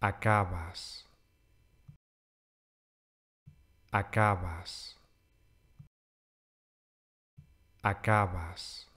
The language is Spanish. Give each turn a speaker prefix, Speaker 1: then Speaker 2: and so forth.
Speaker 1: acabas, acabas, acabas.